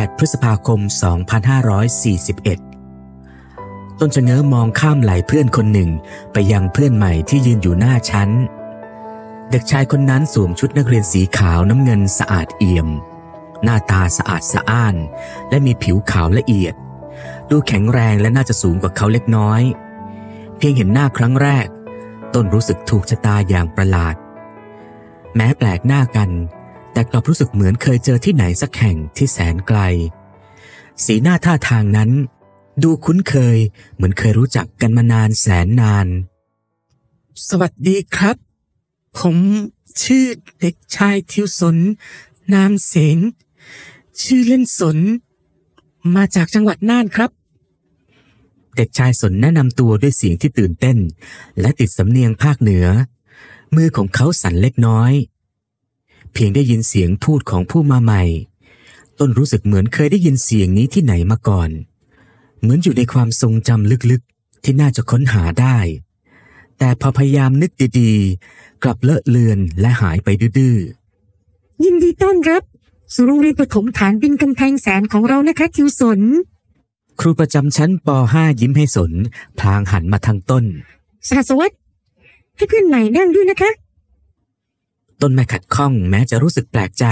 8พฤษภาคม 2541ต้นชะเง้อมองข้ามไหลเพื่อนคนหนึ่งไปยังเพื่อนใหม่ที่ยืนอยู่หน้าชั้น เด็กชายคนนั้นสวมชุดนักเรียนสีขาวน้ำเงินสะอาดเอี่ยม หน้าตาสะอาดสะอ้าน และมีผิวขาวละเอียด ดูแข็งแรงและน่าจะสูงกว่าเขาเล็กน้อย เพียงเห็นหน้าครั้งแรก ต้นรู้สึกถูกชะตาอย่างประหลาด แม้แปลกหน้ากันแต่กลับรู้สึกเหมือนเคยเจอที่ไหนสักแห่งที่แสนไกล สีหน้าท่าทางนั้น ดูคุ้นเคยเหมือนเคยรู้จักกันมานานแสนนาน สวัสดีครับ ผมชื่อเด็กชายทิวสนนามเสนชื่อเล่นสน มาจากจังหวัดน่านครับเด็กชายสนแนะนำตัวด้วยเสียงที่ตื่นเต้น และติดสำเนียงภาคเหนือมือของเขาสั่นเล็กน้อยเพียงได้ยินเสียงพูดของผู้มาใหม่ ต้นรู้สึกเหมือนเคยได้ยินเสียงนี้ที่ไหนมาก่อน เหมือนอยู่ในความทรงจำลึกๆที่น่าจะค้นหาได้ แต่พอพยายามนึกดีๆกลับเลอะเลือนและหายไปดื้อยินดีต้อนรับสู่โรงเรียนประถมฐานบินกำแพงแสนของเรานะคะทิวสนครูประจำชั้นป .5 ยิ้มให้สนพลางหันมาทางต้นสาสวัสดิ์ให้เพื่อนใหม่นั่งด้วยนะคะต้นไม่ขัดข้องแม้จะรู้สึกแปลกใจ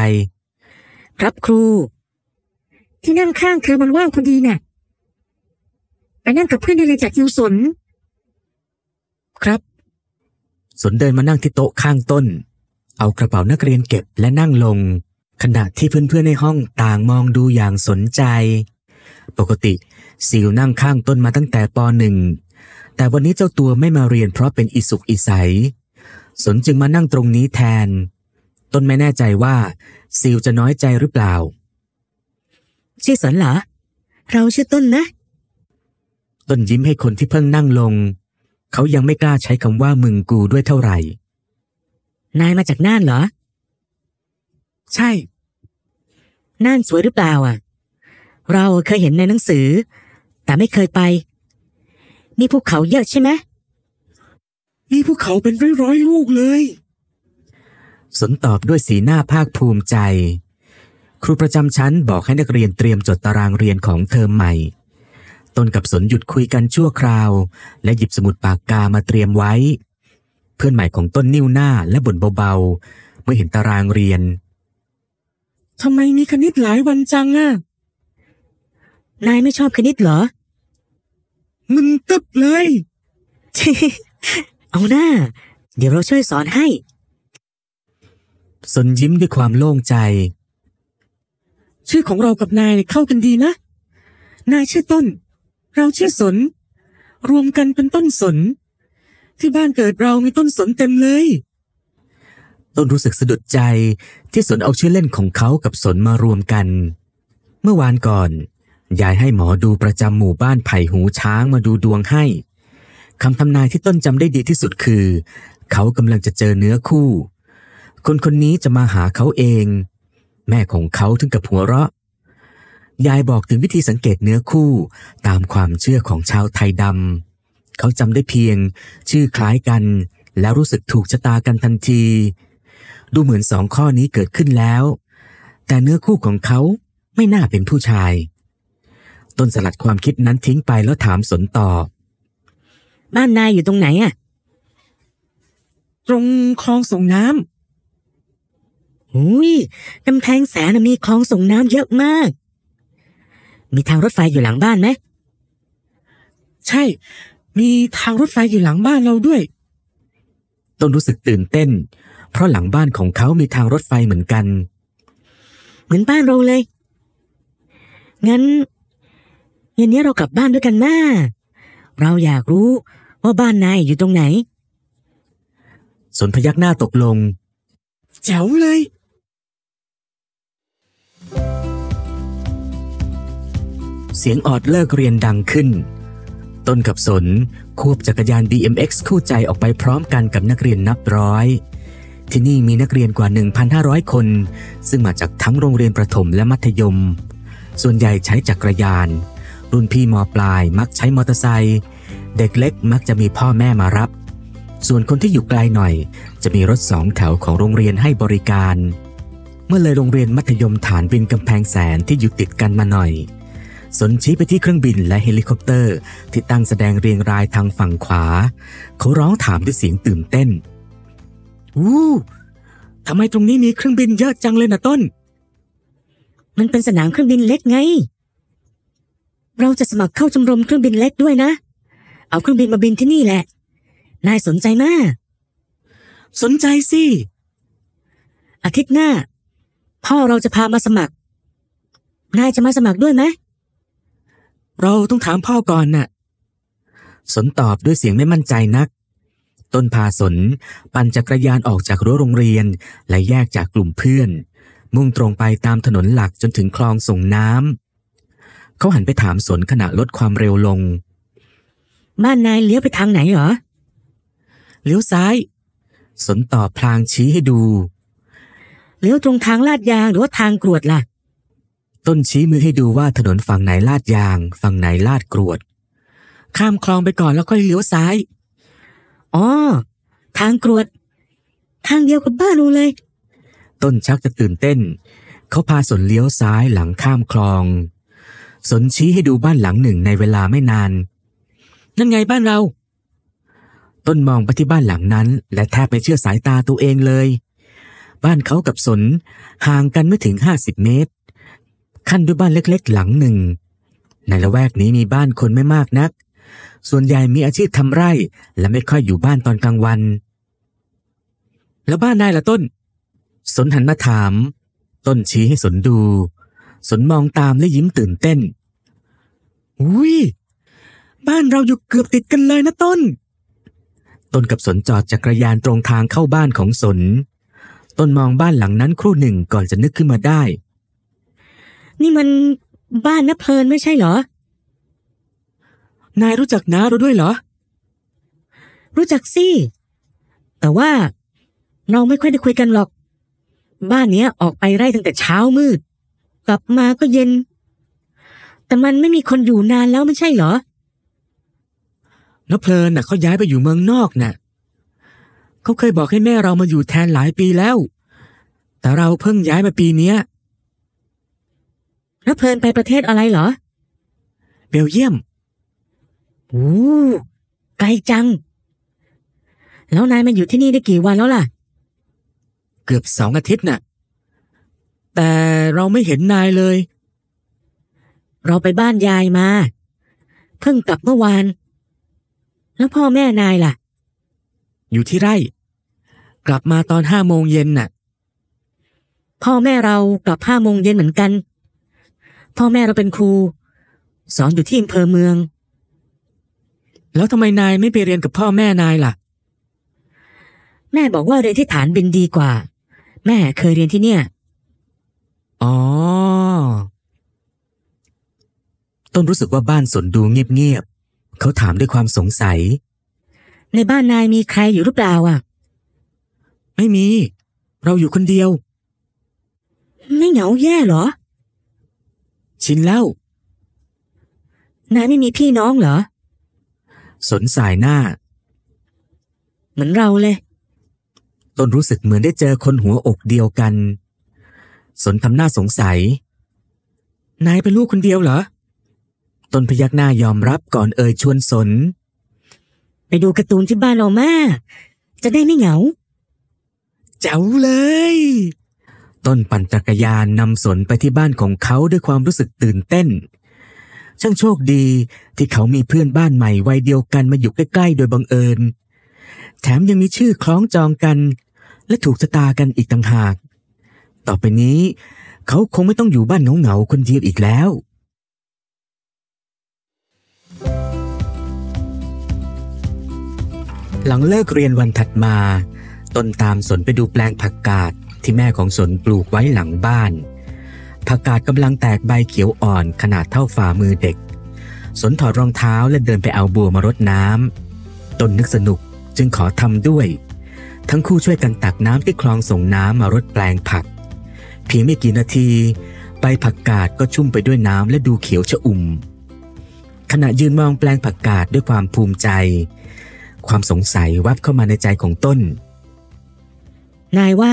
ครับครูที่นั่งข้างคือมันว่างพอดีนะ่ะไปนั่งกับเพื่อนได้เลยจากยิวสนครับ สนเดินมานั่งที่โต๊ะข้างต้น เอากระเป๋านักเรียนเก็บและนั่งลง ขณะที่เพื่อนๆในห้องต่างมองดูอย่างสนใจ ปกติซิลนั่งข้างต้นมาตั้งแต่ปหนึ่ง แต่วันนี้เจ้าตัวไม่มาเรียนเพราะเป็นอิสุกอิสัยสนจึงมานั่งตรงนี้แทนต้นไม่แน่ใจว่าซิลจะน้อยใจหรือเปล่า ชื่อสนเหรอเราชื่อต้นนะ ต้นยิ้มให้คนที่เพิ่งนั่งลง เขายังไม่กล้าใช้คำว่ามึงกูด้วยเท่าไหร่ นายมาจากน่านเหรอ ใช่ น่านสวยหรือเปล่าอ่ะ เราเคยเห็นในหนังสือ แต่ไม่เคยไป มีภูเขาเยอะใช่ไหมมีภูเขาเป็นร้อยร้อยลูกเลย สนตอบด้วยสีหน้าภาคภูมิใจ ครูประจำชั้นบอกให้นักเรียนเตรียมจดตารางเรียนของเทอมใหม่ต้นกับสนหยุดคุยกันชั่วคราว และหยิบสมุดปากกามาเตรียมไว้ เพื่อนใหม่ของต้นนิ้วหน้าและบ่นเบาๆเมื่อเห็นตารางเรียนทำไมมีคณิตหลายวันจังอะนายไม่ชอบคณิตเหรอมึนตึบเลยเอาหน้า เดี๋ยวเราช่วยสอนให้ สนยิ้มด้วยความโล่งใจ ชื่อของเรากับนายเข้ากันดีนะนายชื่อต้น เราชื่อสน รวมกันเป็นต้นสน ที่บ้านเกิดเรามีต้นสนเต็มเลยต้นรู้สึกสะดุดใจที่สนเอาชื่อเล่นของเขากับสนมารวมกัน เมื่อวานก่อนยายให้หมอดูประจำหมู่บ้านไผ่หูช้างมาดูดวงให้คำทำนายที่ต้นจำได้ดีที่สุดคือ เขากำลังจะเจอเนื้อคู่ คนคนนี้จะมาหาเขาเอง แม่ของเขาถึงกับหัวเราะ ยายบอกถึงวิธีสังเกตเนื้อคู่ตามความเชื่อของชาวไทยดำเขาจำได้เพียง ชื่อคล้ายกันแล้วรู้สึกถูกชะตากันทันที ดูเหมือนสองข้อนี้เกิดขึ้นแล้ว แต่เนื้อคู่ของเขาไม่น่าเป็นผู้ชาย ต้นสลัดความคิดนั้นทิ้งไปแล้วถามสนตอบบ้านนายอยู่ตรงไหนอ่ะตรงคลองส่งน้ำหุยกำแพงแสนมีคลองส่งน้ำเยอะมาก มีทางรถไฟอยู่หลังบ้านไหมใช่ มีทางรถไฟอยู่หลังบ้านเราด้วย ต้นรู้สึกตื่นเต้น เพราะหลังบ้านของเขามีทางรถไฟเหมือนกัน เหมือนบ้านเราเลย งั้นเย็นนี้เรากลับบ้านด้วยกันนะเราอยากรู้ว่าบ้านนายอยู่ตรงไหน สนพยักหน้าตกลงแจ๋วเลย เสียงออดเลิกเรียนดังขึ้น ต้นกับสน ควบจักรยาน BMX คู่ใจออกไปพร้อมกันกับนักเรียนนับร้อย ที่นี่มีนักเรียนกว่า 1,500 คน ซึ่งมาจากทั้งโรงเรียนประถมและมัธยม ส่วนใหญ่ใช้จักรยาน รุ่นพี่มปลายมักใช้มอเตอร์ไซค์เด็กเล็กมักจะมีพ่อแม่มารับ ส่วนคนที่อยู่ไกลหน่อย จะมีรถสองแถวของโรงเรียนให้บริการ เมื่อเลยโรงเรียนมัธยมฐานบินกำแพงแสนที่อยู่ติดกันมาหน่อย สนชี้ไปที่เครื่องบินและเฮลิคอปเตอร์ที่ตั้งแสดงเรียงรายทางฝั่งขวา เขาร้องถามด้วยเสียงตื่นเต้นอู้ทำไมตรงนี้มีเครื่องบินเยอะจังเลยนะต้น มันเป็นสนามเครื่องบินเล็กไง เราจะสมัครเข้าชมรมเครื่องบินเล็กด้วยนะเอาเครื่องบินมาบินที่นี่แหละ นายสนใจมากสนใจสิ อาทิตย์หน้า พ่อเราจะพามาสมัคร นายจะมาสมัครด้วยไหม เราต้องถามพ่อก่อนนะ่ะ สนตอบด้วยเสียงไม่มั่นใจนัก ต้นพาสนปั่นจักรยานออกจากรั้วโรงเรียนและแยกจากกลุ่มเพื่อน มุ่งตรงไปตามถนนหลักจนถึงคลองส่งน้ำเขาหันไปถามสนขณะลดความเร็วลงบ้านนายเลี้ยวไปทางไหนเหรอ เลี้ยวซ้าย สนตอบพลางชี้ให้ดู เลี้ยวตรงทางลาดยางหรือว่าทางกรวดล่ะ ต้นชี้มือให้ดูว่าถนนฝั่งไหนลาดยางฝั่งไหนลาดกรวด ข้ามคลองไปก่อนแล้วค่อยเลี้ยวซ้าย อ๋อ ทางกรวด ทางเดียวกับบ้านเราเลย ต้นชักจะตื่นเต้น เขาพาสนเลี้ยวซ้ายหลังข้ามคลอง สนชี้ให้ดูบ้านหลังหนึ่งในเวลาไม่นานนั่นไงบ้านเรา ต้นมองไปที่บ้านหลังนั้น และแทบไม่เชื่อสายตาตัวเองเลย บ้านเขากับสนห่างกันไม่ถึงห้าสิบเมตรขั้นด้วยบ้านเล็กๆหลังหนึ่ง ในละแวกนี้มีบ้านคนไม่มากนัก ส่วนใหญ่มีอาชีพทำไร่และไม่ค่อยอยู่บ้านตอนกลางวัน แล้วบ้านนายล่ะต้น สนหันมาถาม ต้นชี้ให้สนดู สนมองตามและยิ้มตื่นเต้นอุ้ยบ้านเราอยู่เกือบติดกันเลยนะต้น ต้นกับสนจอดจักรยานตรงทางเข้าบ้านของสน ต้นมองบ้านหลังนั้นครู่หนึ่งก่อนจะนึกขึ้นมาได้ นี่มันบ้านน้าเพลินไม่ใช่เหรอ นายรู้จักน้าเราด้วยเหรอ รู้จักสิ แต่ว่าเราไม่ค่อยได้คุยกันหรอก บ้านเนี้ยออกไปไร่ตั้งแต่เช้ามืด กลับมาก็เย็น แต่มันไม่มีคนอยู่นานแล้วไม่ใช่เหรอแล้วเพลินน่ะเขาย้ายไปอยู่เมืองนอกน่ะเขาเคยบอกให้แม่เรามาอยู่แทนหลายปีแล้ว แต่เราเพิ่งย้ายมาปีเนี้ยแล้วเพลินไปประเทศอะไรเหรอ เบลเยียมโอ้ไกลจัง แล้วนายมาอยู่ที่นี่ได้กี่วันแล้วล่ะ เกือบสองอาทิตย์น่ะ แต่เราไม่เห็นนายเลย เราไปบ้านยายมา เพิ่งกลับเมื่อวานแล้วพ่อแม่นายล่ะ อยู่ที่ไร่ กลับมาตอนห้าโมงเย็นน่ะ พ่อแม่เรากลับห้าโมงเย็นเหมือนกัน พ่อแม่เราเป็นครู สอนอยู่ที่อำเภอเมือง แล้วทำไมนายไม่ไปเรียนกับพ่อแม่นายล่ะ แม่บอกว่าเรียนที่ฐานบินดีกว่า แม่เคยเรียนที่เนี่ย อ๋อต้นรู้สึกว่าบ้านสนดูเงียบเขาถามด้วยความสงสัย ในบ้านนายมีใครอยู่หรือเปล่า อ่ะ ไม่มี เราอยู่คนเดียว ไม่เหงาแย่เหรอ ชินแล้ว นายไม่มีพี่น้องเหรอ สนสายหน้า เหมือนเราเลยต้นรู้สึกเหมือนได้เจอคนหัวอกเดียวกัน สนทำหน้าสงสัย นายเป็นลูกคนเดียวเหรอต้นพยักหน้ายอมรับก่อนเอ่ยชวนสน ไปดูการ์ตูนที่บ้านเรามาจะได้ไม่เหงา เจ๋วเลย ต้นปั่นจักรยานนำสนไปที่บ้านของเขาด้วยความรู้สึกตื่นเต้น ช่างโชคดีที่เขามีเพื่อนบ้านใหม่วัยเดียวกันมาอยู่ใกล้ๆ โดยบังเอิญ แถมยังมีชื่อคล้องจองกัน และถูกชะตากันอีกต่างหาก ต่อไปนี้ เขาคงไม่ต้องอยู่บ้านเหงาๆคนเดียวอีกแล้วหลังเลิกเรียนวันถัดมา ตนตามสนไปดูแปลงผักกาดที่แม่ของสนปลูกไว้หลังบ้านผักกาดกำลังแตกใบเขียวอ่อนขนาดเท่าฝ่ามือเด็ก สนถอดรองเท้าและเดินไปเอาบัวมารดน้ำตนนึกสนุกจึงขอทำด้วย ทั้งคู่ช่วยกันตักน้ำที่คลองส่งน้ำมารดแปลงผักเพียงไม่กี่นาทีใบผักกาดก็ชุ่มไปด้วยน้ำและดูเขียวชอุ่มขณะยืนมองแปลงผักกาดด้วยความภูมิใจความสงสัย วับเข้ามาในใจของต้น นายว่า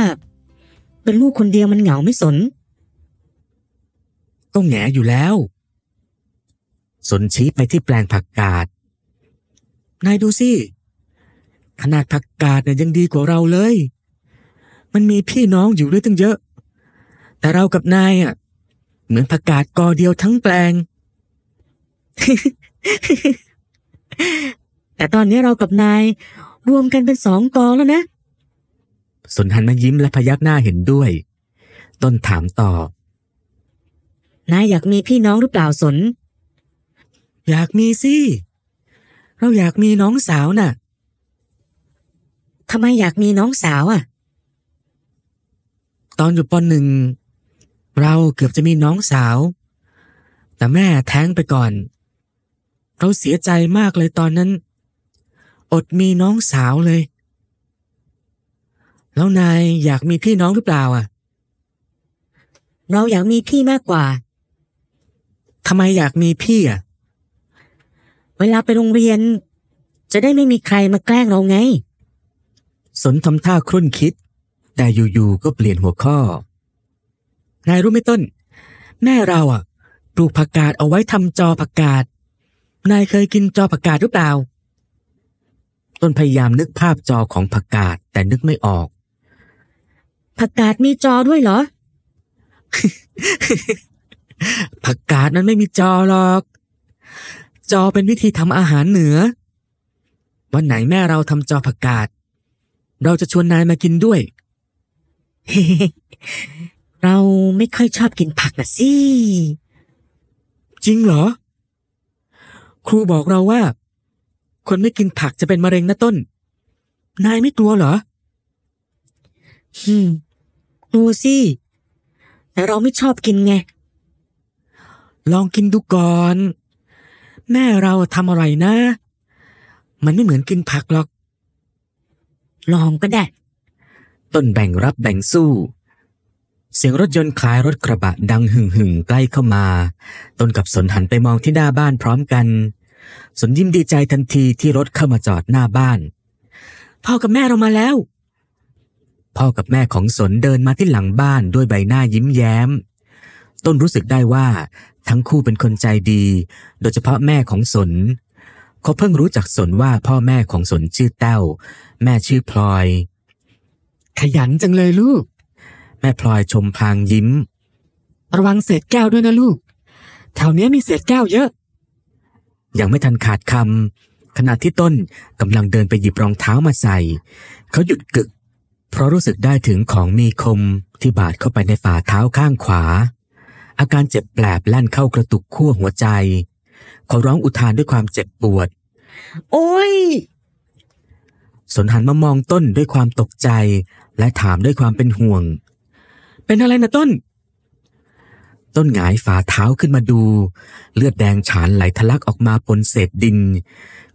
เป็นลูกคนเดียวมันเหงาไม่สน ก็แงอยู่แล้ว สนชี้ไปที่แปลงผักกาดนายดูสิขนาดผักกาดเนี่ยยังดีกว่าเราเลย มันมีพี่น้องอยู่ด้วยตั้งเยอะ แต่เรากับนายอ่ะเหมือนผักกาดกอเดียวทั้งแปลงแต่ตอนนี้เรากับนายรวมกันเป็นสองกองแล้วนะสนหันมายิ้มและพยักหน้าเห็นด้วย ต้นถามต่อ นายอยากมีพี่น้องหรือเปล่าสน อยากมีสิ เราอยากมีน้องสาวน่ะทำไมอยากมีน้องสาวอ่ะ ตอนอยู่ปนหนึ่งเราเกือบจะมีน้องสาว แต่แม่แท้งไปก่อน เราเสียใจมากเลยตอนนั้นอดมีน้องสาวเลย แล้วนายอยากมีพี่น้องหรือเปล่า อ่ะ เราอยากมีพี่มากกว่าทำไมอยากมีพี่อ่ะเวลาไปโรงเรียน จะได้ไม่มีใครมาแกล้งเราไง สนทำท่าครุ่นคิด แต่อยู่ๆก็เปลี่ยนหัวข้อ นายรู้ไหมต้น แม่เราอ่ะปลูกผักกาดเอาไว้ทำจอผักกาดนายเคยกินจอผักกาดหรือเปล่าต้นพยายามนึกภาพจอของผักกาดแต่นึกไม่ออกผักกาดมีจอด้วยเหรอผักกาดนั้นไม่มีจอหรอก จอเป็นวิธีทำอาหารเหนือ วันไหนแม่เราทำจอผักกาดเราจะชวนนายมากินด้วย เราไม่ค่อยชอบกินผักนะสิจริงเหรอ ครูบอกเราว่าคนไม่กินผักจะเป็นมะเร็งนะต้น นายไม่กลัวเหรอฮึกลัวสิ แต่เราไม่ชอบกินไง ลองกินดูก่อน แม่เราทำอะไรนะ มันไม่เหมือนกินผักหรอก ลองก็ได้ ต้นแบ่งรับแบ่งสู้ เสียงรถยนต์คล้ายรถกระบะดังหึ่งหึ่งใกล้เข้ามา ต้นกับสนหันไปมองที่หน้าบ้านพร้อมกันสนยิ้มดีใจทันทีที่รถเข้ามาจอดหน้าบ้าน พ่อกับแม่เรามาแล้วพ่อกับแม่ของสนเดินมาที่หลังบ้านด้วยใบหน้ายิ้มแย้ม ต้นรู้สึกได้ว่าทั้งคู่เป็นคนใจดี โดยเฉพาะแม่ของสน เขาเพิ่งรู้จักสนว่าพ่อแม่ของสนชื่อเต้า แม่ชื่อพลอย ขยันจังเลยลูก แม่พลอยชมพางยิ้ม ระวังเศษแก้วด้วยนะลูกแถวนี้มีเศษแก้วเยอะยังไม่ทันขาดคำขณะที่ต้นกำลังเดินไปหยิบรองเท้ามาใส่ เขาหยุดกึก เพราะรู้สึกได้ถึงของมีคมที่บาดเข้าไปในฝ่าเท้าข้างขวา อาการเจ็บแปลบลั่นเข้ากระตุกขั้วหัวใจเขาร้องอุทานด้วยความเจ็บปวด โอ้ยสนหันมามองต้นด้วยความตกใจและถามด้วยความเป็นห่วง เป็นอะไรนะต้นต้นหงายฝ่าเท้าขึ้นมาดู เลือดแดงฉานไหลทะลักออกมาปนเศษดิน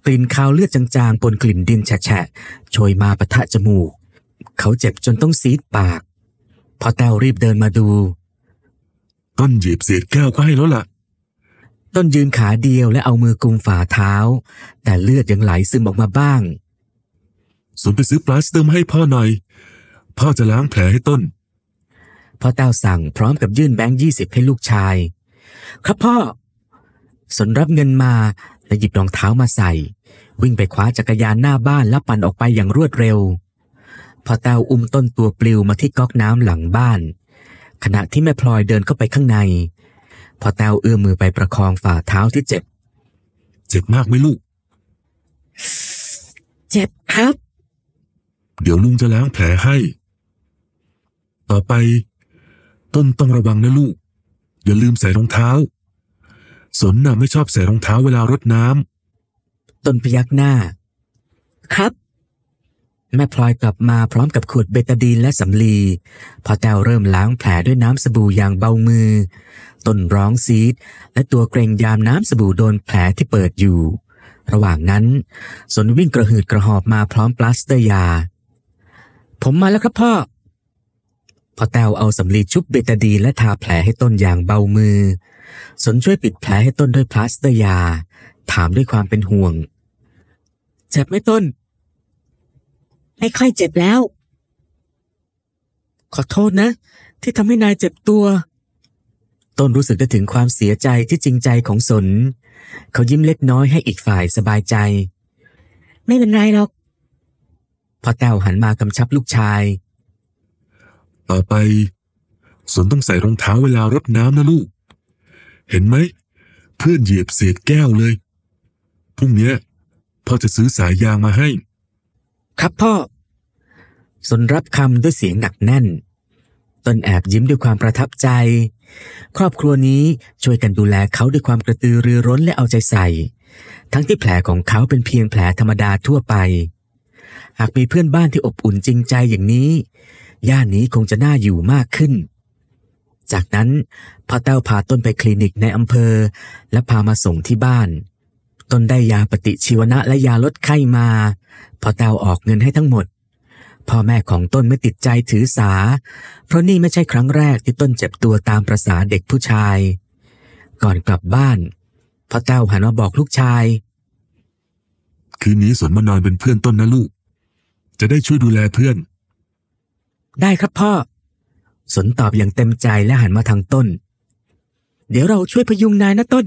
กลิ่นคาวเลือดจางๆ ปนกลิ่นดินแฉะโชยมาปะทะจมูก เขาเจ็บจนต้องซีดปากพอแต้วรีบเดินมาดู ต้นหยิบเศษแก้วก็ให้แล้วล่ะ ต้นยืนขาเดียวและเอามือกุมฝ่าเท้า แต่เลือดยังไหลซึมออกมาบ้างสนไปซื้อปลาสเตอร์มให้พ่อหน่อยพ่อจะล้างแผลให้ต้นพ่อเต้าสั่งพร้อมกับยื่นแบงค์ยี่สิบให้ลูกชาย ครับพ่อ สนรับเงินมา และหยิบรองเท้ามาใส่ วิ่งไปคว้าจักรยานหน้าบ้าน และปั่นออกไปอย่างรวดเร็ว พ่อเต้าอุ้มต้นตัวปลิวมาที่ก๊อกน้ำหลังบ้าน ขณะที่แม่พลอยเดินเข้าไปข้างใน พ่อเต้าเอื้อมมือไปประคองฝ่าเท้าที่เจ็บ เจ็บมากไหมลูกเจ็บครับ เดี๋ยวลุงจะล้างแผลให้ ต่อไปต้นต้องระวังนะลูกอย่าลืมใส่รองเท้าสนน่ะไม่ชอบใส่รองเท้าเวลารดน้ำต้นพยักหน้า ครับ แม่พลอยกลับมาพร้อมกับขวดเบตาดีนและสำลีพอแต้วเริ่มล้างแผลด้วยน้ำสบู่อย่างเบามือ ต้นร้องซีด และตัวเกรงยามน้ำสบู่โดนแผลที่เปิดอยู่ ระหว่างนั้น สนวิ่งกระหืดกระหอบมาพร้อมปลาสเตอร์ยา ผมมาแล้วครับพ่อพอแต้วเอาสำลีชุบเบตาดีและทาแผลให้ต้นอย่างเบามือ สนช่วยปิดแผลให้ต้นด้วยพลาสเตอร์ยา ถามด้วยความเป็นห่วง เจ็บไหมต้น ไม่ค่อยเจ็บแล้ว ขอโทษนะ ที่ทำให้นายเจ็บตัว ต้นรู้สึกได้ถึงความเสียใจที่จริงใจของสน เขายิ้มเล็กน้อยให้อีกฝ่ายสบายใจ ไม่เป็นไรหรอก พอแต้วหันมากำชับลูกชาย่อไปสนต้องใส่รองเท้าเวลารดน้ำนะลูก เห็นไหมเพื่อนเหยียบเศษแก้วเลยพรุ่งนี้พ่อจะซื้อสายยางมาให้ ครับพ่อสนรับคำด้วยเสียงหนักแน่นตนแอบยิ้มด้วยความประทับใจ ครอบครัวนี้ช่วยกันดูแลเขาด้วยความกระตือรือร้นและเอาใจใส่ ทั้งที่แผลของเขาเป็นเพียงแผลธรรมดาทั่วไป หากมีเพื่อนบ้านที่อบอุ่นจริงใจอย่างนี้ย่านนี้คงจะน่าอยู่มากขึ้น จากนั้นพ่อเต้าพาต้นไปคลินิกในอำเภอ และพามาส่งที่บ้าน ต้นได้ยาปฏิชีวนะและยาลดไข้มาพ่อเต้าออกเงินให้ทั้งหมด พ่อแม่ของต้นไม่ติดใจถือสา เพราะนี่ไม่ใช่ครั้งแรกที่ต้นเจ็บตัวตามประษาเด็กผู้ชาย ก่อนกลับบ้านพ่อเต้าหันมาบอกลูกชาย คืนนี้สนมานอนเป็นเพื่อนต้นนะลูก จะได้ช่วยดูแลเพื่อนได้ครับพ่อ สนตอบอย่างเต็มใจและหันมาทางต้น เดี๋ยวเราช่วยพยุงนายนะต้น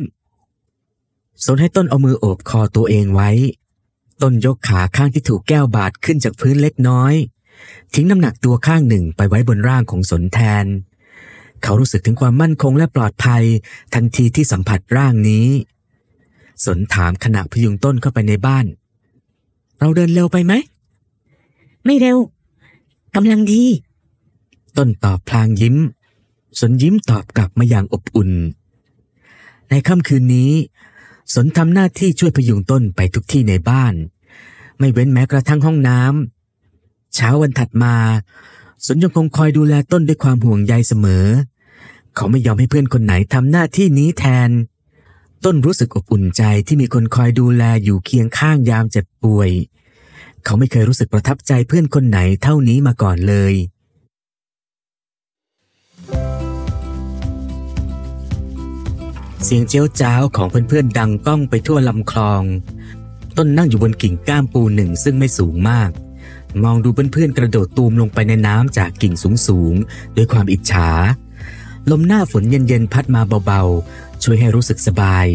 สนให้ต้นเอามือโอบคอตัวเองไว้ ต้นยกขาข้างที่ถูกแก้วบาดขึ้นจากพื้นเล็กน้อย ทิ้งน้ำหนักตัวข้างหนึ่งไปไว้บนร่างของสนแทน เขารู้สึกถึงความมั่นคงและปลอดภัย ทันทีที่สัมผัสร่างนี้ สนถามขณะพยุงต้นเข้าไปในบ้าน เราเดินเร็วไปไหม ไม่เร็วกำลังดี ต้นตอบพลางยิ้ม สนยิ้มตอบกลับมาอย่างอบอุ่น ในค่ำคืนนี้สนทำหน้าที่ช่วยพยุงต้นไปทุกที่ในบ้าน ไม่เว้นแม้กระทั่งห้องน้ำเช้าวันถัดมาสนยังคงคอยดูแลต้นด้วยความห่วงใยเสมอ เขาไม่ยอมให้เพื่อนคนไหนทำหน้าที่นี้แทน ต้นรู้สึกอบอุ่นใจที่มีคนคอยดูแลอยู่เคียงข้างยามเจ็บป่วยเขาไม่เคยรู้สึกประทับใจเพื่อนคนไหนเท่านี้มาก่อนเลย เสียงเจ้าจ้าวของเพื่อนๆดังก้องไปทั่วลำคลอง ต้นนั่งอยู่บนกิ่งก้ามปูหนึ่งซึ่งไม่สูงมาก มองดูเพื่อนๆกระโดดตูมลงไปในน้ำจากกิ่งสูงๆด้วยความอิจฉา ลมหน้าฝนเย็นๆพัดมาเบาช่วยให้รู้สึกสบาย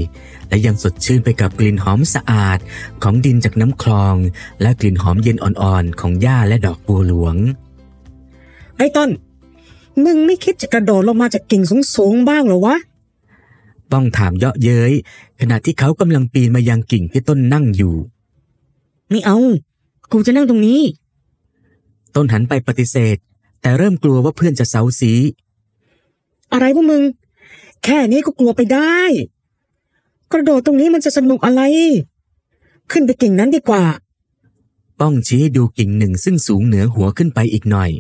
และยังสดชื่นไปกับกลิ่นหอมสะอาดของดินจากน้ำคลอง และกลิ่นหอมเย็นอ่อนๆ ของหญ้าและดอกบัวหลวง ไอ้ต้น มึงไม่คิดจะกระโดดลงมาจากกิ่งสูงๆบ้างหรอวะป้องถามเยาะเย้ยขณะที่เขากำลังปีนมายังกิ่งที่ต้นนั่งอยู่ ไม่เอา กูจะนั่งตรงนี้ ต้นหันไปปฏิเสธ แต่เริ่มกลัวว่าเพื่อนจะเซาซีอะไรพวกมึงแค่นี้ก็กลัวไปได้ กระโดดตรงนี้มันจะสนุกอะไร ขึ้นไปกิ่งนั้นดีกว่า ป้องชี้ดูกิ่งหนึ่งซึ่งสูงเหนือหัวขึ้นไปอีกหน่อย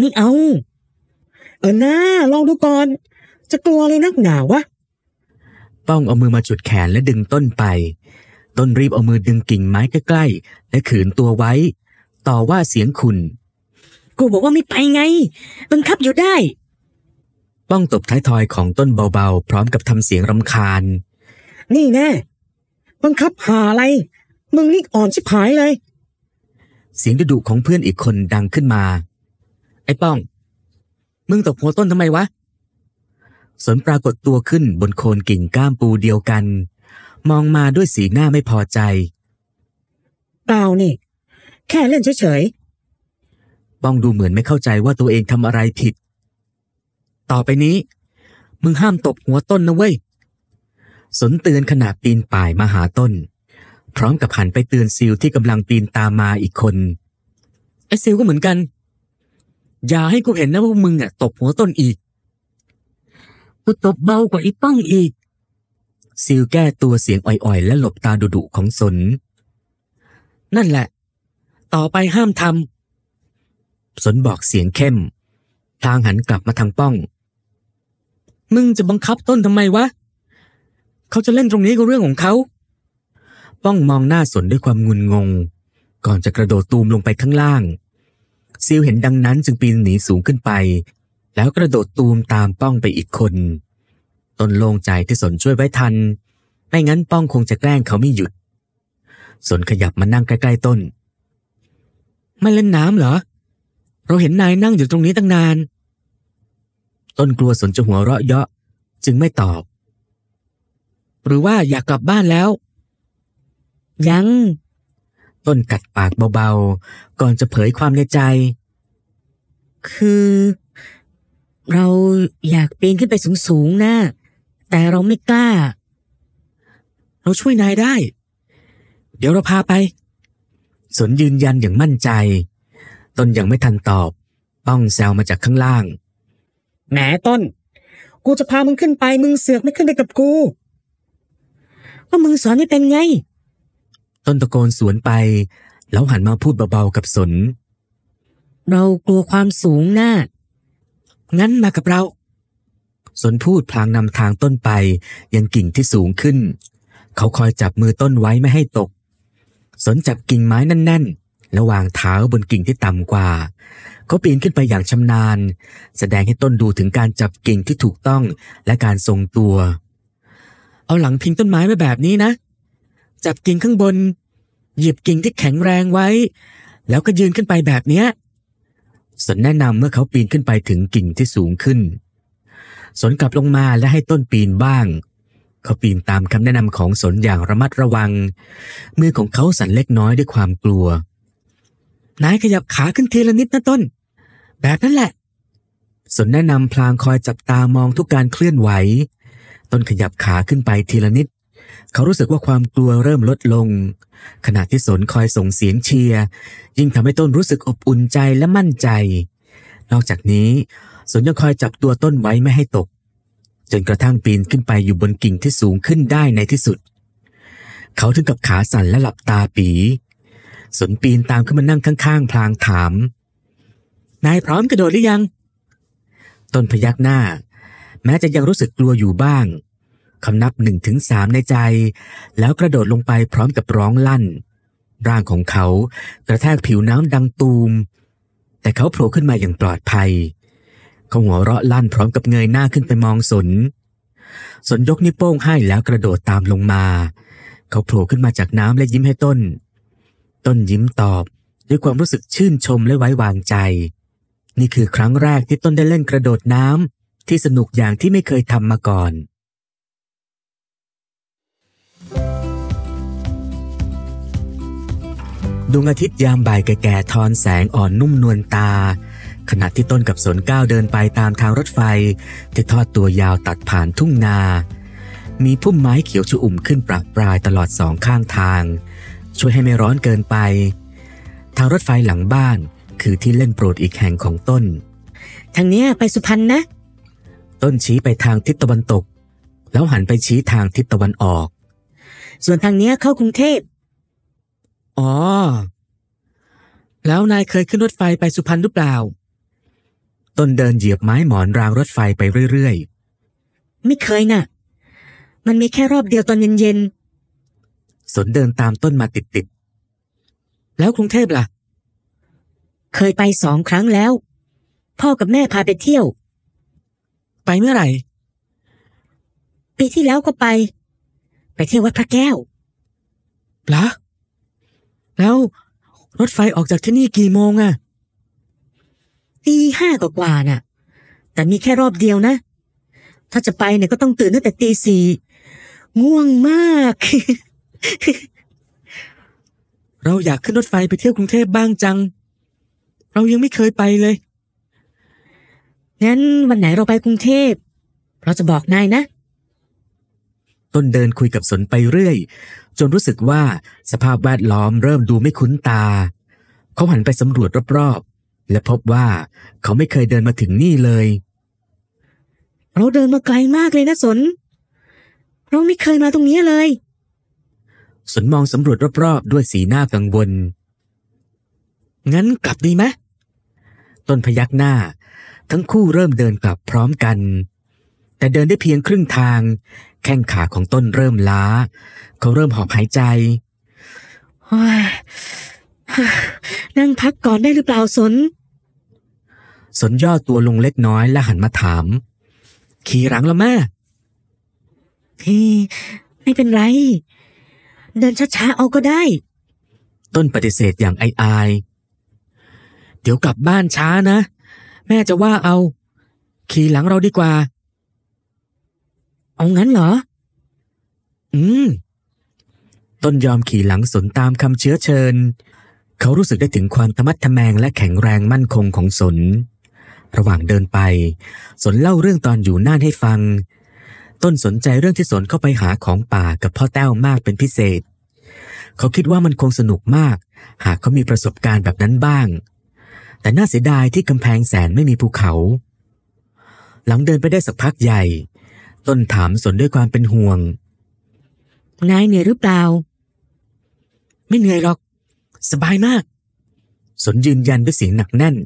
นี่เอา เออหน้าลองดูก่อน จะกลัวเลยนักหนาวะ ป้องเอามือมาจุดแขนและดึงต้นไป ต้นรีบเอามือดึงกิ่งไม้ใกล้ๆและขืนตัวไว้ ต่อว่าเสียงคุณ กูบอกว่าไม่ไปไงบังคับอยู่ได้ป้องตบท้ายทอยของต้นเบาๆ พร้อมกับทำเสียงรำคาญ นี่แน่บังคับหาอะไร มึงนี่อ่อนชิบหายเลย เสียงดุดุของเพื่อนอีกคนดังขึ้นมา ไอ้ป้อง มึงตบหัวต้นทำไมวะสนปรากฏตัวขึ้นบนโคนกิ่งก้ามปูเดียวกัน มองมาด้วยสีหน้าไม่พอใจ เปล่านี่แค่เล่นเฉยๆป้องดูเหมือนไม่เข้าใจว่าตัวเองทำอะไรผิดต่อไปนี้ มึงห้ามตบหัวต้นนะเว้ย สนเตือนขณะปีนป่ายมาหาต้น พร้อมกับหันไปเตือนซิลที่กำลังปีนตามมาอีกคน ไอซิลก็เหมือนกัน อย่าให้กูเห็นนะว่ามึงอ่ะตบหัวต้นอีกกูตบเบากว่าอีป้องอีก ซิลแก้ตัวเสียงอ่อยๆและหลบตาดุๆของสน นั่นแหละ ต่อไปห้ามทำสนบอกเสียงเข้มพลางหันกลับมาทางป้อง มึงจะบังคับต้นทำไมวะ เขาจะเล่นตรงนี้ก็เรื่องของเขา ป้องมองหน้าสนด้วยความงุนงง ก่อนจะกระโดดตูมลงไปข้างล่าง ซิลเห็นดังนั้นจึงปีนหนีสูงขึ้นไป แล้วกระโดดตูมตามป้องไปอีกคน ตนโล่งใจที่สนช่วยไว้ทัน ไม่งั้นป้องคงจะแกล้งเขาไม่หยุด สนขยับมานั่งใกล้ ๆต้น ไม่เล่นน้ำเหรอ เราเห็นนายนั่งอยู่ตรงนี้ตั้งนานต้นกลัวสนจะหัวเราะเยาะจึงไม่ตอบ หรือว่าอยากกลับบ้านแล้ว ยัง ต้นกัดปากเบาๆก่อนจะเผยความในใจ คือ เราอยากปีนขึ้นไปสูงๆนะ แต่เราไม่กล้า เราช่วยนายได้ เดี๋ยวเราพาไป สนยืนยันอย่างมั่นใจ ต้นยังไม่ทันตอบ ป้องแซวมาจากข้างล่างแหมต้น กูจะพามึงขึ้นไป มึงเสือกไม่ขึ้นไปกับกู ว่ามึงสอนไม่เป็นไง ต้นตะโกนสวนไป แล้วหันมาพูดเบาๆกับสน เรากลัวความสูงนะ่างั้นมากับเรา สนพูดพลางนำทางต้นไปยังกิ่งที่สูงขึ้น เขาคอยจับมือต้นไว้ไม่ให้ตก สนจับกิ่งไม้แน่นๆแล้ววางเท้าบนกิ่งที่ต่ำกว่าเขาปีนขึ้นไปอย่างชำนาญ แสดงให้ต้นดูถึงการจับกิ่งที่ถูกต้องและการทรงตัว เอาหลังพิงต้นไม้ไว้แบบนี้นะ จับกิ่งข้างบน หยิบกิ่งที่แข็งแรงไว้แล้วก็ยืนขึ้นไปแบบเนี้ยสนแนะนำเมื่อเขาปีนขึ้นไปถึงกิ่งที่สูงขึ้นสนกลับลงมาและให้ต้นปีนบ้าง เขาปีนตามคำแนะนำของสนอย่างระมัดระวังมือของเขาสั่นเล็กน้อยด้วยความกลัวนายขยับขาขึ้นทีละนิดนะต้น แบบนั้นแหละสนแนะนำพลางคอยจับตามองทุกการเคลื่อนไหว ต้นขยับขาขึ้นไปทีละนิด เขารู้สึกว่าความกลัวเริ่มลดลง ขณะที่สนคอยส่งเสียงเชียร์ยิ่งทำให้ต้นรู้สึกอบอุ่นใจและมั่นใจ นอกจากนี้สนยังคอยจับตัวต้นไว้ไม่ให้ตกจนกระทั่งปีนขึ้นไปอยู่บนกิ่งที่สูงขึ้นได้ในที่สุด เขาถึงกับขาสั่นและหลับตาปีสนปีนตามขึ้นมานั่งข้าง ๆพลางถาม นายพร้อมกระโดดหรือยัง ต้นพยักหน้า แม้จะยังรู้สึกกลัวอยู่บ้างคำนับหนึ่งถึงสามในใจ แล้วกระโดดลงไปพร้อมกับร้องลั่น ร่างของเขากระแทกผิวน้ำดังตูม แต่เขาโผล่ขึ้นมาอย่างปลอดภัย เขาหัวเราะลั่นพร้อมกับเงยหน้าขึ้นไปมองสนสนยกนิ้วโป้งให้แล้วกระโดดตามลงมา เขาโผล่ขึ้นมาจากน้ำและยิ้มให้ต้นต้นยิ้มตอบ ด้วยความรู้สึกชื่นชมและไว้วางใจ นี่คือครั้งแรกที่ต้นได้เล่นกระโดดน้ำที่สนุกอย่างที่ไม่เคยทำมาก่อนดวงอาทิตย์ยามบ่ายแก่ๆทอนแสงอ่อนนุ่มนวลตา ขณะที่ต้นกับสนก้าวเดินไปตามทางรถไฟ ที่ทอดตัวยาวตัดผ่านทุ่งนา มีพุ่มไม้เขียวชอุ่มขึ้นปรากปรายตลอดสองข้างทางช่วยให้ไม่ร้อนเกินไป ทางรถไฟหลังบ้านคือที่เล่นโปรดอีกแห่งของต้น ทางเนี้ยไปสุพรรณนะ ต้นชี้ไปทางทิศตะวันตก แล้วหันไปชี้ทางทิศตะวันออก ส่วนทางเนี้ยเข้ากรุงเทพ อ๋อ แล้วนายเคยขึ้นรถไฟไปสุพรรณหรือเปล่า ต้นเดินเหยียบไม้หมอนรางรถไฟไปเรื่อยๆ ไม่เคยนะ่ะ มันมีแค่รอบเดียวตอนเย็นๆสนเดินตามต้นมาติดๆ แล้วกรุงเทพล่ะ เคยไปสองครั้งแล้ว พ่อกับแม่พาไปเที่ยว ไปเมื่อไหร่ ปีที่แล้วก็ไป ไปเที่ยววัดพระแก้วหรอแล้วรถไฟออกจากที่นี่กี่โมงอะตีห้ากว่ากว่าน่ะ แต่มีแค่รอบเดียวนะ ถ้าจะไปเนี่ยก็ต้องตื่นตั้งแต่ตีสี่ง่วงมากเราอยากขึ้นรถไฟไปเที่ยวกรุงเทพบ้างจัง เรายังไม่เคยไปเลย งั้นวันไหนเราไปกรุงเทพเราจะบอกนายนะ ต้นเดินคุยกับสนไปเรื่อยจนรู้สึกว่าสภาพแวดล้อมเริ่มดูไม่คุ้นตา เขาหันไปสำรวจรอบๆและพบว่าเขาไม่เคยเดินมาถึงนี่เลย เราเดินมาไกลมากเลยนะสน เราไม่เคยมาตรงนี้เลยสนมองสำรวจรอบๆ ด้วยสีหน้ากังวล งั้นกลับดีไหมต้นพยักหน้า ทั้งคู่เริ่มเดินกลับพร้อมกัน แต่เดินได้เพียงครึ่งทางแข้งขาของต้นเริ่มล้า เขาเริ่มหอบหายใจ นั่งพักก่อนได้หรือเปล่า สน สนย่อตัวลงเล็กน้อยและหันมาถาม ขี่หลังแล้วแม่ไม่เป็นไรเดินช้าๆเอาก็ได้ ต้นปฏิเสธอย่างอายๆเดี๋ยวกลับบ้านช้านะ แม่จะว่าเอา ขี่หลังเราดีกว่า เอางั้นเหรอ อืม ต้นยอมขี่หลังสนตามคำเชื้อเชิญ เขารู้สึกได้ถึงความธรรมัดทแมงและแข็งแรงมั่นคงของสน ระหว่างเดินไป สนเล่าเรื่องตอนอยู่น่านให้ฟังต้นสนใจเรื่องที่สนเข้าไปหาของป่ากับพ่อแต้วมากเป็นพิเศษ เขาคิดว่ามันคงสนุกมาก หากเขามีประสบการณ์แบบนั้นบ้าง แต่น่าเสียดายที่กำแพงแสนไม่มีภูเขา หลังเดินไปได้สักพักใหญ่ ต้นถามสนด้วยความเป็นห่วงนายเหนื่อยหรือเปล่า ไม่เหนื่อยหรอก สบายมาก สนยืนยันด้วยเสียงหนักแน่น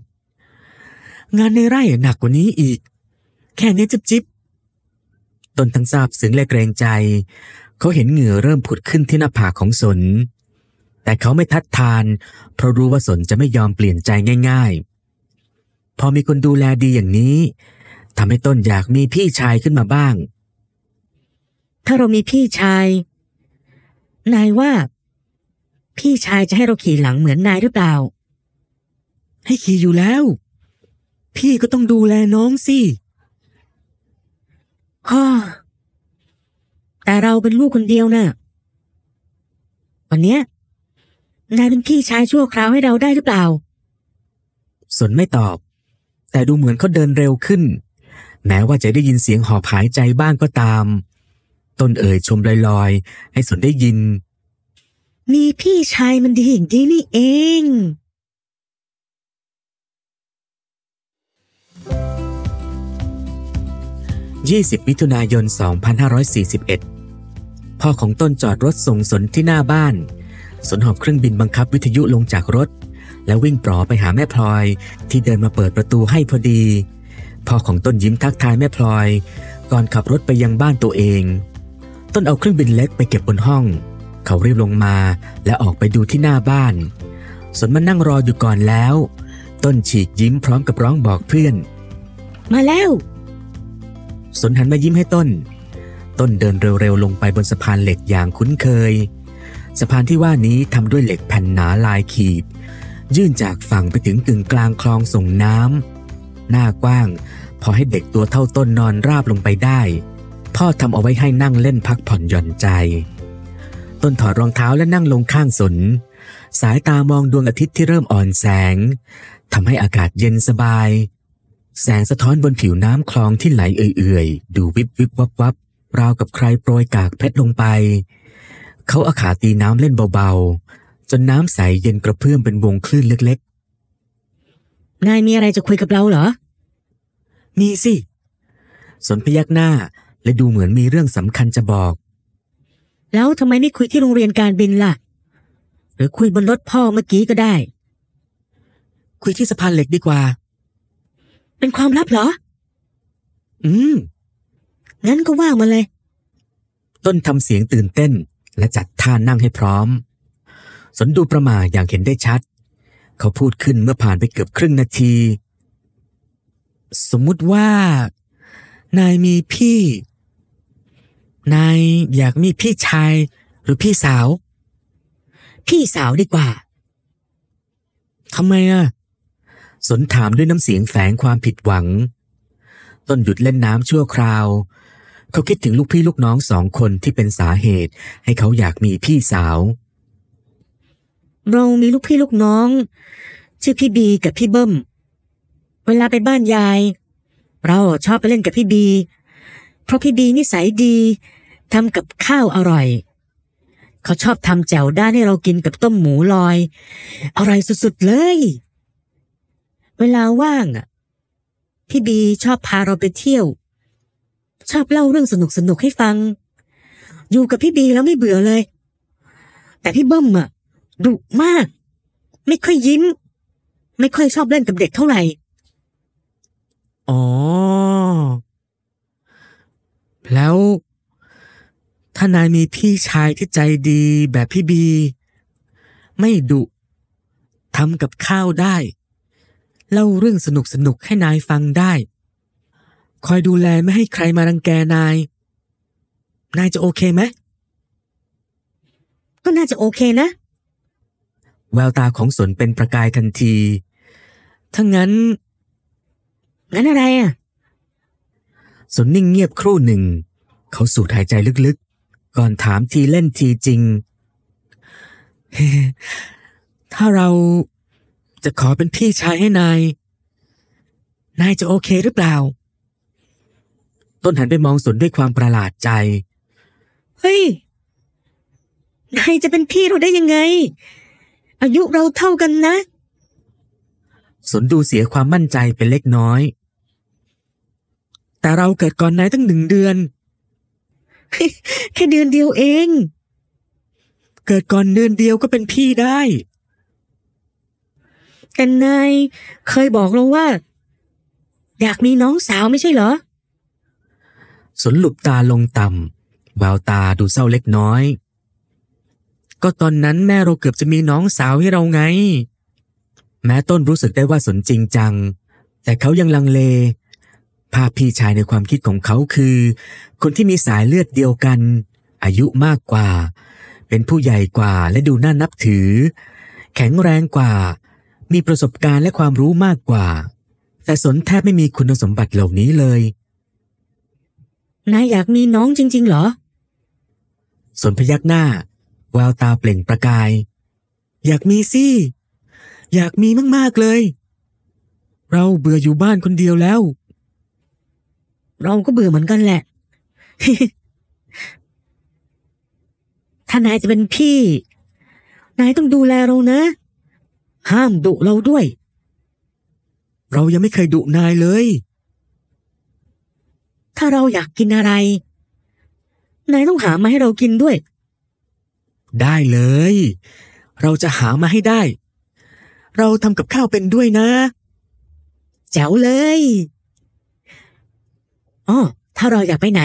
งานในไร่หนักกว่านี้อีก แค่นี้จิบจิบตนทั้งทราบซึ้งและเกรงใจ เขาเห็นเหงื่อเริ่มผุดขึ้นที่หน้าผากของสน แต่เขาไม่ทัดทาน เพราะรู้ว่าสนจะไม่ยอมเปลี่ยนใจง่าย ๆ พอมีคนดูแลดีอย่างนี้ทำให้ต้นอยากมีพี่ชายขึ้นมาบ้าง ถ้าเรามีพี่ชาย นายว่า พี่ชายจะให้เราขี่หลังเหมือนนายหรือเปล่า ให้ขี่อยู่แล้ว พี่ก็ต้องดูแลน้องสิพ่อแต่เราเป็นลูกคนเดียวนะ่ะ วันเนี้ยนายเป็นพี่ชายชั่วคราวให้เราได้หรือเปล่าสนไม่ตอบ แต่ดูเหมือนเขาเดินเร็วขึ้น แม้ว่าจะได้ยินเสียงหอบหายใจบ้างก็ตาม ต้นเอ่ยชมลอยๆให้สนได้ยิน มีพี่ชายมันดีอย่างนี้นี่เอง20มิถุนายน 2541พ่อของต้นจอดรถส่งสนที่หน้าบ้าน สนหอบเครื่องบินบังคับวิทยุลงจากรถ แล้ววิ่งปลอไปหาแม่พลอยที่เดินมาเปิดประตูให้พอดีพ่อของต้นยิ้มทักทายแม่พลอย ก่อนขับรถไปยังบ้านตัวเอง ต้นเอาเครื่องบินเล็กไปเก็บบนห้อง เขารีบลงมาและออกไปดูที่หน้าบ้าน สนมานั่งรออยู่ก่อนแล้ว ต้นฉีกยิ้มพร้อมกับร้องบอกเพื่อน มาแล้วสนหันมายิ้มให้ต้น ต้นเดินเร็วๆ ลงไปบนสะพานเหล็กอย่างคุ้นเคย สะพานที่ว่านี้ทำด้วยเหล็กแผ่นหนาลายขีด ยื่นจากฝั่งไปถึงกึ่งกลางคลองส่งน้ำหน้ากว้าง พอให้เด็กตัวเท่าต้นนอนราบลงไปได้ พ่อทำเอาไว้ให้นั่งเล่นพักผ่อนหย่อนใจ ต้นถอดรองเท้าและนั่งลงข้างสน สายตามองดวงอาทิตย์ที่เริ่มอ่อนแสงทำให้อากาศเย็นสบายแสงสะท้อนบนผิวน้ำคลองที่ไหลเอื่อยๆ ดูวิบวิบวับวับราวกับใครโปรยกากเพชรลงไป เขาอาขาตีน้ำเล่นเบาๆ จนน้ำใสเย็นกระเพื่อมเป็นวงคลื่นเล็ก ๆนายมีอะไรจะคุยกับเราเหรอ มีสิ สนพยักหน้าและดูเหมือนมีเรื่องสำคัญจะบอก แล้วทำไมไม่คุยที่โรงเรียนการบินล่ะ หรือคุยบนรถพ่อเมื่อกี้ก็ได้ คุยที่สะพานเหล็กดีกว่าเป็นความลับเหรอ อืม งั้นก็ว่างมาเลย ต้นทำเสียงตื่นเต้น และจัดท่านั่งให้พร้อม สนดูประมาอย่างเห็นได้ชัด เขาพูดขึ้นเมื่อผ่านไปเกือบครึ่งนาที สมมุติว่า นายมีพี่ นายอยากมีพี่ชาย หรือพี่สาว พี่สาวดีกว่า ทำไมอ่ะสนถามด้วยน้ำเสียงแฝงความผิดหวัง ต้นหยุดเล่นน้ำชั่วคราว เขาคิดถึงลูกพี่ลูกน้องสองคนที่เป็นสาเหตุ ให้เขาอยากมีพี่สาว เรามีลูกพี่ลูกน้อง ชื่อพี่บีกับพี่เบิ้ม เวลาไปบ้านยาย เราชอบไปเล่นกับพี่บี เพราะพี่บีนิสัยดี ทำกับข้าวอร่อย เขาชอบทำแจ่วด้านให้เรากินกับต้มหมูลอยอร่อยสุดๆเลยเวลาว่างอ่ะ พี่บีชอบพาเราไปเที่ยว ชอบเล่าเรื่องสนุกสนุกให้ฟัง อยู่กับพี่บีแล้วไม่เบื่อเลย แต่พี่เบิ้มอ่ะดุมาก ไม่ค่อยยิ้ม ไม่ค่อยชอบเล่นกับเด็กเท่าไหร่ อ๋อ แล้ว ถ้านายมีพี่ชายที่ใจดีแบบพี่บี ไม่ดุทำกับข้าวได้เล่าเรื่องสนุกสนุกให้นายฟังได้ คอยดูแลไม่ให้ใครมารังแกนาย นายจะโอเคไหม ก็น่าจะโอเคนะ แววตาของสนเป็นประกายทันที ถ้างั้น งั้นอะไรอ่ะสนนิ่งเงียบครู่หนึ่ง เขาสูดหายใจลึกๆ ก่อนถามทีเล่นทีจริง ถ้าเราจะขอเป็นพี่ชายให้นาย นายจะโอเคหรือเปล่า ต้นหันไปมองสนด้วยความประหลาดใจ เฮ้ย นายจะเป็นพี่เราได้ยังไง อายุเราเท่ากันนะ สนดูเสียความมั่นใจไปเล็กน้อย แต่เราเกิดก่อนนายตั้งหนึ่งเดือน แค่เดือนเดียวเอง เกิดก่อนเดือนเดียวก็เป็นพี่ได้แต่นายเคยบอกเราว่า อยากมีน้องสาวไม่ใช่เหรอสนหลุบตาลงต่ำแววตาดูเศร้าเล็กน้อย ก็ตอนนั้นแม่เราเกือบจะมีน้องสาวให้เราไง แม้ต้นรู้สึกได้ว่าสนจริงจัง แต่เขายังลังเล ภาพพี่ชายในความคิดของเขาคือ คนที่มีสายเลือดเดียวกัน อายุมากกว่า เป็นผู้ใหญ่กว่าและดูน่านับถือ แข็งแรงกว่ามีประสบการณ์และความรู้มากกว่า แต่สนแทบไม่มีคุณสมบัติเหล่านี้เลย นาย อยากมีน้องจริง ๆ เหรอสนพยักหน้า แววตาเปล่งประกาย อยากมีสิ อยากมีมากๆเลย เราเบื่ออยู่บ้านคนเดียวแล้ว เราก็เบื่อเหมือนกันแหละ ถ้านายจะเป็นพี่ นายต้องดูแลเรานะห้ามดุเราด้วย เรายังไม่เคยดุนายเลย ถ้าเราอยากกินอะไร นายต้องหามาให้เรากินด้วย ได้เลย เราจะหามาให้ได้ เราทำกับข้าวเป็นด้วยนะแจ๋วเลยอ๋อถ้าเราอยากไปไหน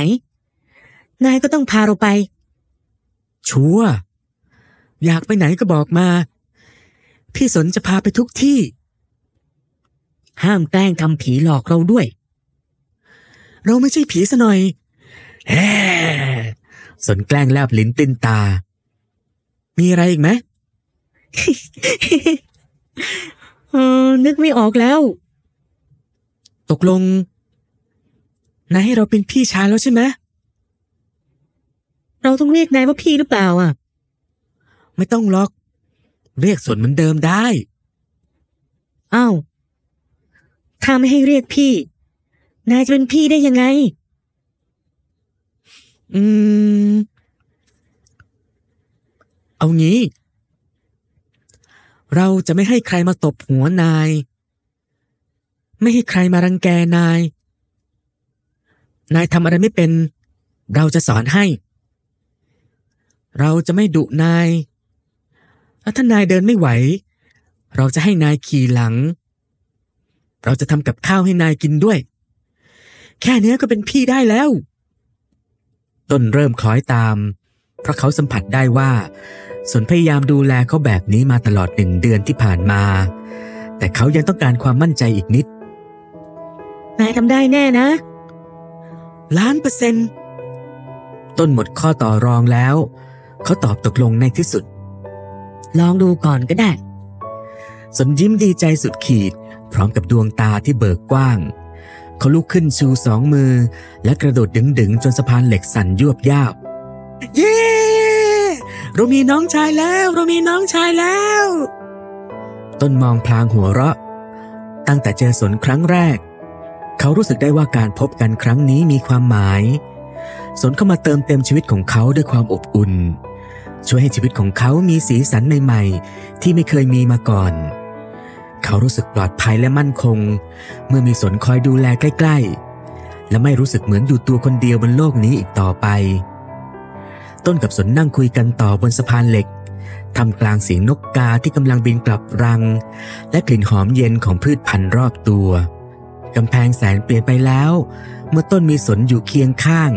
นายก็ต้องพาเราไป ชัวร์อยากไปไหนก็บอกมาพี่สนจะพาไปทุกที่ ห้ามแกล้งทำผีหลอกเราด้วย เราไม่ใช่ผีซะหน่อยแฮสนแกล้งแลบลิ้นตินตา มีอะไรอีกไหมเอนึกไม่ออกแล้ว ตกลง นายให้เราเป็นพี่ชายแล้วใช่ไหม เราต้องเรียกนายว่าพี่หรือเปล่า อ่ะ ไม่ต้องหรอกเรียกส่วนเหมือนเดิมได้อ้าวถ้าไม่ให้เรียกพี่ นายจะเป็น พี่ได้ยังไง อืม เอางี้ เราจะไม่ให้ใครมาตบหัวนาย ไม่ให้ใครมารังแกนาย นายทำอะไรไม่เป็น เราจะสอนให้ เราจะไม่ดุนายแล้วถ้านายเดินไม่ไหว เราจะให้นายขี่หลัง เราจะทำกับข้าวให้นายกินด้วย แค่เนี้ก็เป็นพี่ได้แล้ว ต้นเริ่มคล้อยตาม เพราะเขาสัมผัสได้ว่าสนพยายามดูแลเขาแบบนี้มาตลอดหนึ่งเดือนที่ผ่านมา แต่เขายังต้องการความมั่นใจอีกนิดนายทำได้แน่นะล้านเปอร์เซ็นต์ต้นหมดข้อต่อรองแล้ว เขาตอบตกลงในที่สุดลองดูก่อนก็ได้ สนยิ้มดีใจสุดขีด พร้อมกับดวงตาที่เบิกกว้าง เขาลุกขึ้นชูสองมือ และกระโดดดึงๆ จนสะพานเหล็กสั่นยวบยาบเย้เรามีน้องชายแล้ว เรามีน้องชายแล้ว ต้นมองพลางหัวเราะ ตั้งแต่เจอสนครั้งแรก เขารู้สึกได้ว่าการพบกันครั้งนี้มีความหมาย สนเข้ามาเติมเต็มชีวิตของเขาด้วยความอบอุ่นช่วยให้ชีวิตของเขามีสีสันใหม่ๆ ที่ไม่เคยมีมาก่อน เขารู้สึกปลอดภัยและมั่นคง เมื่อมีสนคอยดูแลใกล้ๆ และไม่รู้สึกเหมือนอยู่ตัวคนเดียวบนโลกนี้อีกต่อไป ต้นกับสนนั่งคุยกันต่อบนสะพานเหล็กทำกลางเสียงนกกาที่กำลังบินกลับรัง และกลิ่นหอมเย็นของพืชพันธุ์รอบตัวกำแพงแสนเปลี่ยนไปแล้ว เมื่อต้นมีสนอยู่เคียงข้าง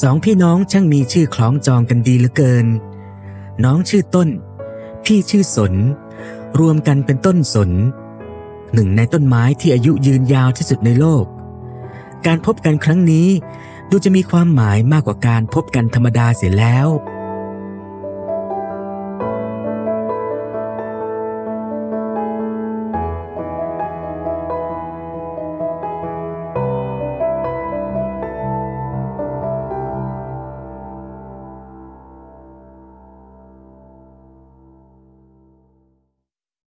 สองพี่น้องช่างมีชื่อคล้องจองกันดีเหลือเกิน น้องชื่อต้น พี่ชื่อสน รวมกันเป็นต้นสน หนึ่งในต้นไม้ที่อายุยืนยาวที่สุดในโลก การพบกันครั้งนี้ดูจะมีความหมายมากกว่าการพบกันธรรมดาเสียแล้ว